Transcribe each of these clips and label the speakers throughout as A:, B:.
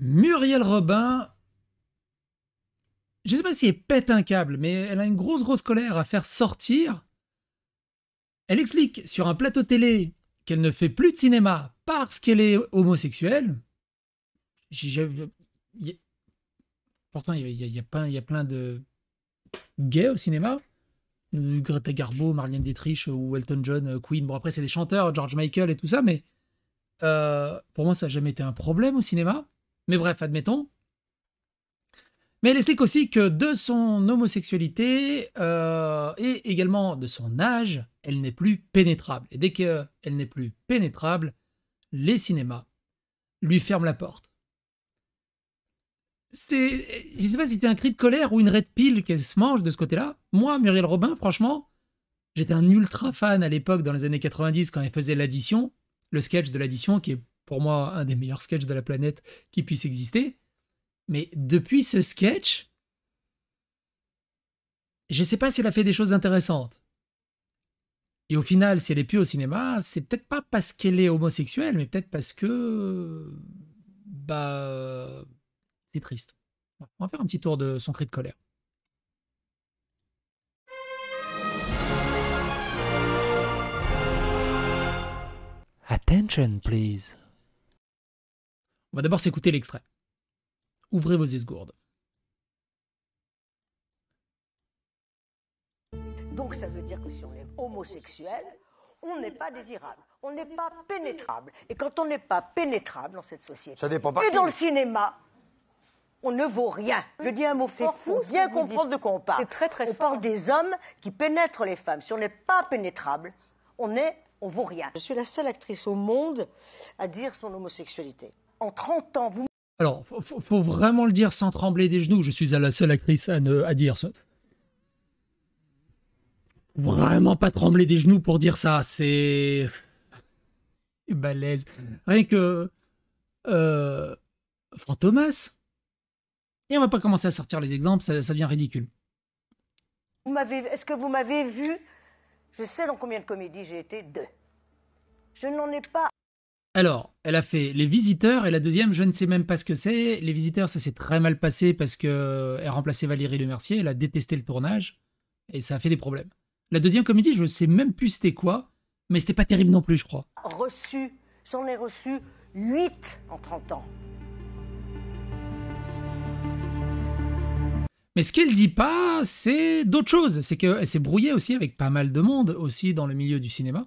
A: Muriel Robin, je sais pas si elle pète un câble, mais elle a une grosse grosse colère à faire sortir. Elle explique sur un plateau télé qu'elle ne fait plus de cinéma parce qu'elle est homosexuelle. Pourtant, il y, a, il y a plein de gays au cinéma. Greta Garbo, Marlene Dietrich ou Elton John, euh, Queen. Bon, après, c'est des chanteurs, George Michael et tout ça, mais euh, pour moi, ça n'a jamais été un problème au cinéma. Mais bref, admettons. Mais elle explique aussi que de son homosexualité euh, et également de son âge, elle n'est plus pénétrable. Et dès qu'elle n'est plus pénétrable, les cinémas lui ferment la porte. C'est, je ne sais pas si c'était un cri de colère ou une red pile qu'elle se mange de ce côté-là. Moi, Muriel Robin, franchement, j'étais un ultra fan à l'époque dans les années 90 quand elle faisait l'addition, le sketch de l'addition qui est pour moi un des meilleurs sketchs de la planète qui puisse exister. Mais depuis ce sketch, je ne sais pas si elle a fait des choses intéressantes. Et au final, si elle est plus au cinéma, c'est peut-être pas parce qu'elle est homosexuelle, mais peut-être parce que. Bah. C'est triste. On va faire un petit tour de son cri de colère. Attention, please. On va d'abord s'écouter l'extrait. Ouvrez vos esgourdes. Donc ça veut dire que si on est homosexuel, on n'est pas désirable, on n'est pas pénétrable. Et quand on n'est pas pénétrable dans cette société, ça et dans le cinéma, on ne vaut rien. Je dis un mot fort pour bien comprendre de quoi on parle. on parle des hommes qui pénètrent les femmes. Si on n'est pas pénétrable, on est, on vaut rien. Je suis la seule actrice au monde à dire son homosexualité en 30 ans, vous... Alors, faut, faut vraiment le dire sans trembler des genoux. Je suis la seule actrice à, ne, à dire ça. Vraiment pas trembler des genoux pour dire ça. C'est balèze. Rien que euh, Thomas... Et on va pas commencer à sortir les exemples, ça, ça devient ridicule. m'avez, est-ce que vous m'avez vu Je sais dans combien de comédies j'ai été deux. Je n'en ai pas alors, elle a fait Les Visiteurs et la deuxième, je ne sais même pas ce que c'est. Les Visiteurs, ça s'est très mal passé parce que euh, elle remplaçait Valérie Lemercier, elle a détesté le tournage et ça a fait des problèmes. La deuxième comédie, je ne sais même plus c'était quoi, mais c'était pas terrible non plus, je crois. Reçu, j'en ai reçu 8 en 30 ans. Mais ce qu'elle dit pas, c'est d'autres choses. C'est qu'elle s'est brouillée aussi avec pas mal de monde, aussi dans le milieu du cinéma.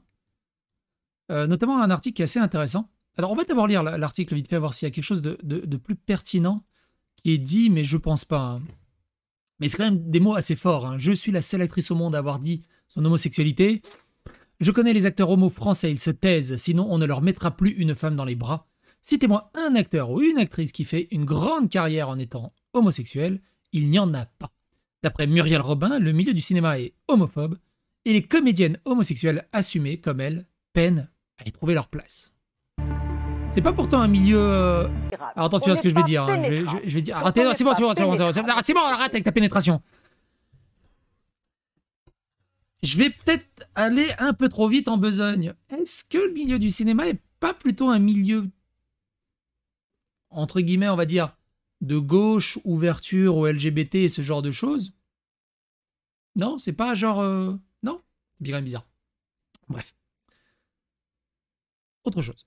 A: Euh, notamment un article qui est assez intéressant. Alors, on va d'abord lire l'article vite fait, voir s'il y a quelque chose de, plus pertinent qui est dit, mais je pense pas. Hein. Mais c'est quand même des mots assez forts. Hein. Je suis la seule actrice au monde à avoir dit son homosexualité. Je connais les acteurs homo français, ils se taisent, sinon on ne leur mettra plus une femme dans les bras. Citez-moi un acteur ou une actrice qui fait une grande carrière en étant homosexuel, il n'y en a pas. D'après Muriel Robin, le milieu du cinéma est homophobe, et les comédiennes homosexuelles assumées comme elle peinent y trouver leur place. C'est pas pourtant un milieu. Euh, alors attention à ce que je vais dire. Hein, je, vais, je, vais dire. C'est bon, c'est bon, c'est bon, c'est bon. Ah, arrête avec ta pénétration. Je vais peut-être aller un peu trop vite en besogne. Est-ce que le milieu du cinéma est pas plutôt un milieu entre guillemets, on va dire, de gauche, ouverture ou LGBT et ce genre de choses Non, c'est pas genre. Euh, non, bien bizarre. Bref autre chose.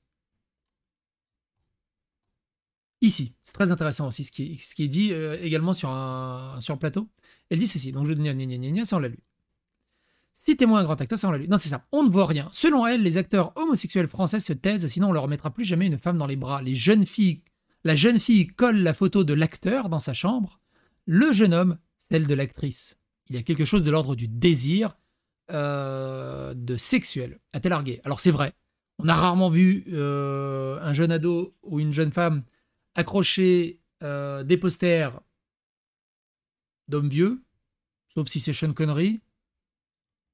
A: Ici, c'est très intéressant aussi ce qui, est, dit euh, également sur un, sur plateau. Elle dit ceci, donc je gna gna gna on l'a lu. Citez-moi un grand acteur, ça on l'a lu. Non, c'est ça, on ne voit rien. Selon elle, les acteurs homosexuels français se taisent, sinon on leur mettra plus jamais une femme dans les bras. Les jeunes filles, la jeune fille colle la photo de l'acteur dans sa chambre, le jeune homme, celle de l'actrice. Il y a quelque chose de l'ordre du désir, euh, de sexuel, a t Alors c'est vrai, on a rarement vu euh, un jeune ado ou une jeune femme accrocher euh, des posters d'hommes vieux, sauf si c'est Sean Connery,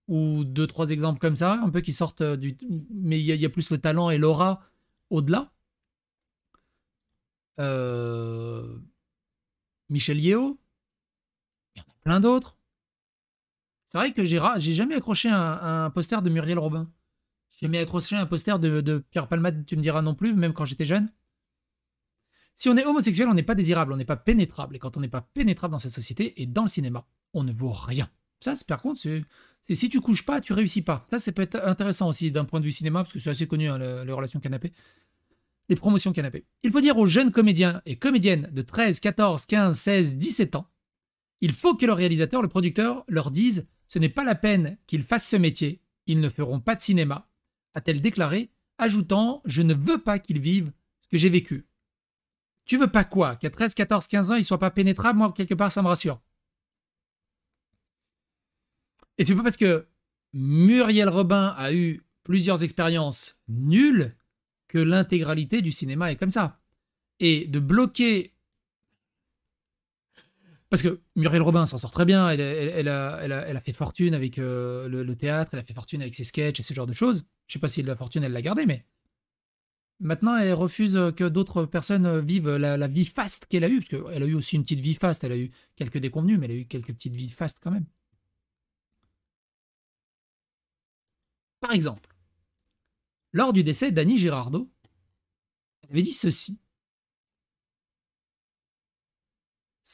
A: ou deux, trois exemples comme ça, un peu qui sortent euh, du... Mais il y, a plus le talent et l'aura au-delà. Michel Yeo, il y en a plein d'autres. C'est vrai que j'ai jamais accroché un poster de Muriel Robin. J'ai mis accroché un poster de, Pierre Palmade, tu me diras non plus, même quand j'étais jeune. Si on est homosexuel, on n'est pas désirable, on n'est pas pénétrable. Et quand on n'est pas pénétrable dans cette société et dans le cinéma, on ne vaut rien. Ça, par contre, c'est si tu couches pas, tu réussis pas. Ça, c'est peut être intéressant aussi d'un point de vue cinéma, parce que c'est assez connu, hein, les relations canapé. Les promotions canapé. Il faut dire aux jeunes comédiens et comédiennes de 13, 14, 15, 16, 17 ans, il faut que le réalisateur, le producteur, leur dise ce n'est pas la peine qu'ils fassent ce métier, ils ne feront pas de cinéma, a-t-elle déclaré, ajoutant Je ne veux pas qu'il vive ce que j'ai vécu. Tu veux pas quoi Qu'à 13, 14, 15 ans, il soit pas pénétrable Moi, quelque part, ça me rassure. Et c'est pas parce que Muriel Robin a eu plusieurs expériences nulles que l'intégralité du cinéma est comme ça. Et de bloquer parce que Muriel Robin s'en sort très bien, elle, a, fait fortune avec euh, le, théâtre, elle a fait fortune avec ses sketchs et ce genre de choses. Je ne sais pas si la fortune, elle l'a gardée, mais maintenant, elle refuse que d'autres personnes vivent la, vie faste qu'elle a eue, parce qu'elle a eu aussi une petite vie faste, elle a eu quelques déconvenus, mais elle a eu quelques petites vies fastes quand même. Par exemple, lors du décès d'Annie Girardot, elle avait dit ceci.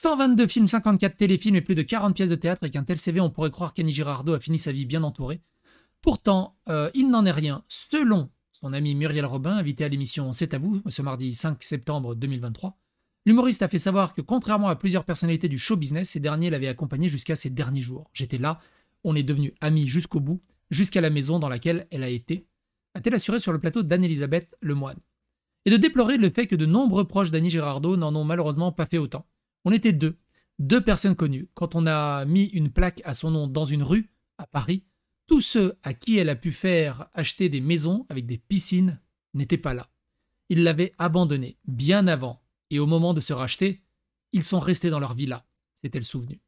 A: 122 films, 54 téléfilms et plus de 40 pièces de théâtre. Avec un tel CV, on pourrait croire qu'Annie Girardot a fini sa vie bien entourée. Pourtant, euh, il n'en est rien. Selon son ami Muriel Robin, invité à l'émission C'est à vous, ce mardi 5 septembre 2023, l'humoriste a fait savoir que contrairement à plusieurs personnalités du show business, ces derniers l'avaient accompagné jusqu'à ses derniers jours. J'étais là, on est devenus amis jusqu'au bout, jusqu'à la maison dans laquelle elle a été, a-t-elle assuré sur le plateau d'Anne-Elisabeth Lemoine. Et de déplorer le fait que de nombreux proches d'Annie Girardot n'en ont malheureusement pas fait autant. On était deux, deux personnes connues. Quand on a mis une plaque à son nom dans une rue, à Paris, tous ceux à qui elle a pu faire acheter des maisons avec des piscines n'étaient pas là. Ils l'avaient abandonnée bien avant, et au moment de se racheter, ils sont restés dans leur villa, sest le souvenir.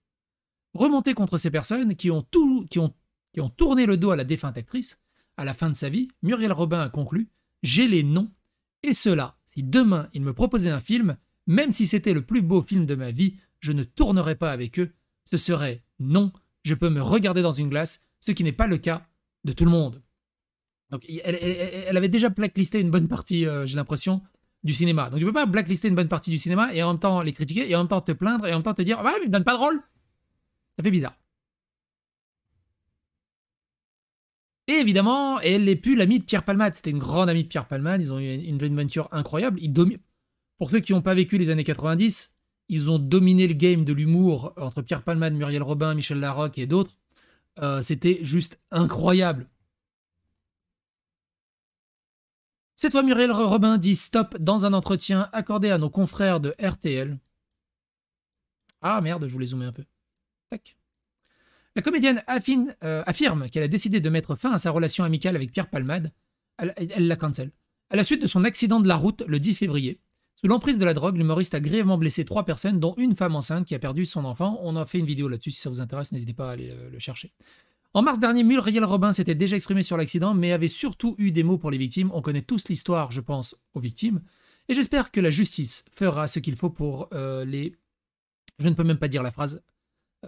A: Remonter contre ces personnes qui ont, tout, qui, ont, qui ont tourné le dos à la défunte actrice, à la fin de sa vie, Muriel Robin a conclu J'ai les noms, et cela, si demain il me proposait un film, même si c'était le plus beau film de ma vie, je ne tournerais pas avec eux. Ce serait non, je peux me regarder dans une glace, ce qui n'est pas le cas de tout le monde. Donc, elle, avait déjà blacklisté une bonne partie, euh, j'ai l'impression, du cinéma. Donc, tu peux pas blacklister une bonne partie du cinéma et en même temps les critiquer et en même temps te plaindre et en même temps te dire, ouais, «Ah, mais me donne pas de rôle. Ça fait bizarre. Et évidemment, elle n'est plus l'amie de Pierre Palmade. C'était une grande amie de Pierre Palmade. Ils ont eu une joint venture incroyable. Ils pour ceux qui n'ont pas vécu les années 90, ils ont dominé le game de l'humour entre Pierre Palmade, Muriel Robin, Michel Larocque et d'autres. Euh, c'était juste incroyable. Cette fois, Muriel Robin dit stop dans un entretien accordé à nos confrères de RTL. Ah merde, je voulais zoomer un peu. Tac. La comédienne affine, euh, affirme qu'elle a décidé de mettre fin à sa relation amicale avec Pierre Palmade. Elle, la cancel. À la suite de son accident de la route le 10 février, sous l'emprise de la drogue, l'humoriste a grièvement blessé trois personnes, dont une femme enceinte qui a perdu son enfant. On a fait une vidéo là-dessus, si ça vous intéresse, n'hésitez pas à aller euh, le chercher. En mars dernier, Muriel Robin s'était déjà exprimé sur l'accident, mais avait surtout eu des mots pour les victimes. On connaît tous l'histoire, je pense, aux victimes. Et j'espère que la justice fera ce qu'il faut pour euh, les... Je ne peux même pas dire la phrase.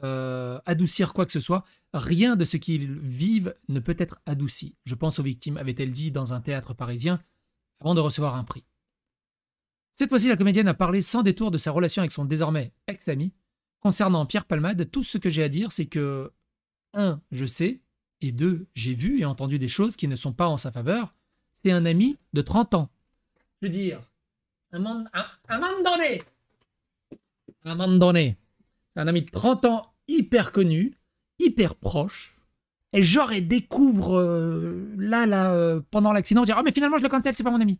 A: Euh, adoucir quoi que ce soit. Rien de ce qu'ils vivent ne peut être adouci. Je pense aux victimes, avait-elle dit dans un théâtre parisien, avant de recevoir un prix. Cette fois-ci, la comédienne a parlé sans détour de sa relation avec son désormais ex-ami. Concernant Pierre Palmade, tout ce que j'ai à dire, c'est que un, Je sais, et deux, J'ai vu et entendu des choses qui ne sont pas en sa faveur. C'est un ami de 30 ans. Je veux dire, un moment, un, donné, un moment donné, c'est un ami de 30 ans hyper connu, hyper proche, et genre, elle découvre euh, là, là, euh, pendant l'accident, dire Ah, mais finalement, je le cancel, c'est pas mon ami.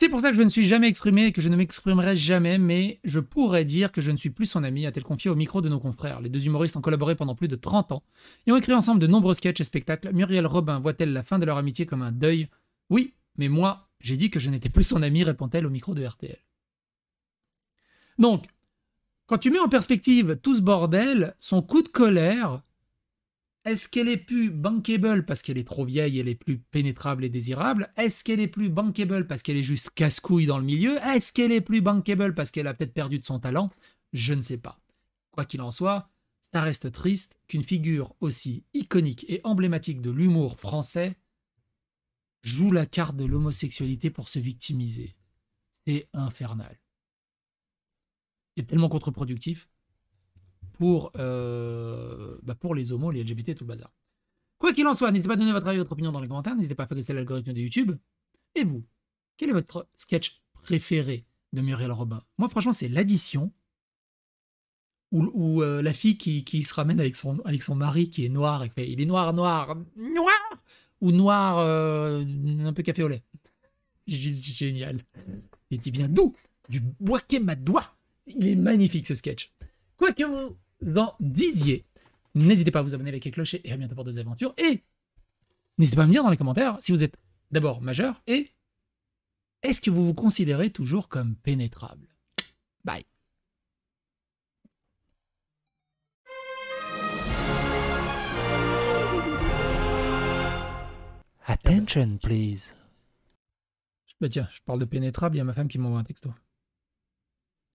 A: C'est pour ça que je ne suis jamais exprimé et que je ne m'exprimerai jamais, mais je pourrais dire que je ne suis plus son ami, a-t-elle confié au micro de nos confrères. Les deux humoristes ont collaboré pendant plus de 30 ans et ont écrit ensemble de nombreux sketchs et spectacles. Muriel Robin voit-elle la fin de leur amitié comme un deuil Oui, mais moi, j'ai dit que je n'étais plus son ami, répond-elle au micro de RTL. Donc, quand tu mets en perspective tout ce bordel, son coup de colère, est-ce qu'elle est plus bankable parce qu'elle est trop vieille, elle est plus pénétrable et désirable Est-ce qu'elle est plus bankable parce qu'elle est juste casse-couille dans le milieu Est-ce qu'elle est plus bankable parce qu'elle a peut-être perdu de son talent Je ne sais pas. Quoi qu'il en soit, ça reste triste qu'une figure aussi iconique et emblématique de l'humour français joue la carte de l'homosexualité pour se victimiser. C'est infernal. C'est tellement contre-productif pour, euh, bah, pour les homos, les LGBT, tout le bazar. Quoi qu'il en soit, n'hésitez pas à donner votre avis, votre opinion dans les commentaires, n'hésitez pas à faire l'algorithme de YouTube. Et vous, quel est votre sketch préféré de Muriel Robin Moi, franchement, c'est l'addition ou, euh, la fille qui, qui, se ramène avec son, avec son mari qui est noir et il est noir, noir, noir ou noir euh, un peu café au lait. C'est juste génial. Il dit bien d'où Du bois doigt Il est magnifique ce sketch. Quoi que vous en disiez. N'hésitez pas à vous abonner, avec les clochers et à bientôt pour d'autres aventures. Et n'hésitez pas à me dire dans les commentaires si vous êtes d'abord majeur et est-ce que vous vous considérez toujours comme pénétrable Bye Attention, please. Bah tiens, je parle de pénétrable, il y a ma femme qui m'envoie un texto.